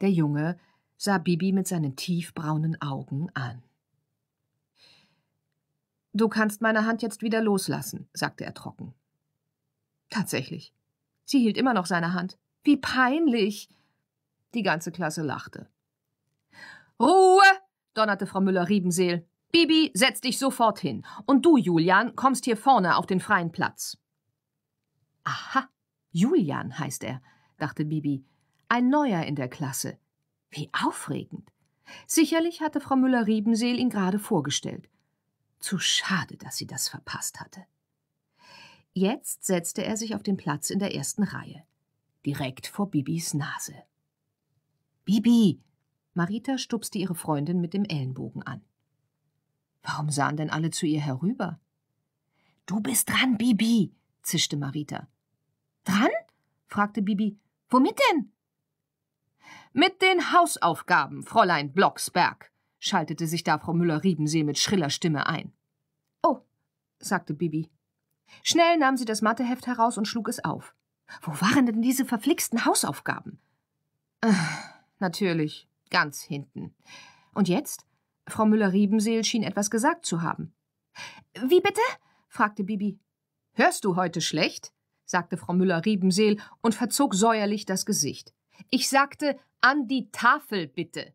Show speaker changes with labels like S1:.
S1: Der Junge sah Bibi mit seinen tiefbraunen Augen an. Du kannst meine Hand jetzt wieder loslassen, sagte er trocken. Tatsächlich. Sie hielt immer noch seine Hand. Wie peinlich. Die ganze Klasse lachte. Ruhe, donnerte Frau Müller-Riebenseel. Bibi, setz dich sofort hin. Und du, Julian, kommst hier vorne auf den freien Platz. Aha, Julian heißt er, dachte Bibi ein neuer in der Klasse. Wie aufregend. Sicherlich hatte Frau Müller-Riebenseel ihn gerade vorgestellt. Zu schade, dass sie das verpasst hatte. Jetzt setzte er sich auf den Platz in der ersten Reihe, direkt vor Bibis Nase. Bibi! Marita stupste ihre Freundin mit dem Ellenbogen an. Warum sahen denn alle zu ihr herüber? Du bist dran, Bibi, zischte Marita. Dran? fragte Bibi. Womit denn? Mit den Hausaufgaben, Fräulein Blocksberg, schaltete sich da Frau Müller-Riebensee mit schriller Stimme ein. Oh, sagte Bibi. Schnell nahm sie das Matheheft heraus und schlug es auf. Wo waren denn diese verflixten Hausaufgaben? Äh, natürlich, ganz hinten. Und jetzt? Frau Müller-Riebenseel schien etwas gesagt zu haben. Wie bitte? fragte Bibi. Hörst du heute schlecht? sagte Frau Müller-Riebenseel und verzog säuerlich das Gesicht. Ich sagte, an die Tafel bitte.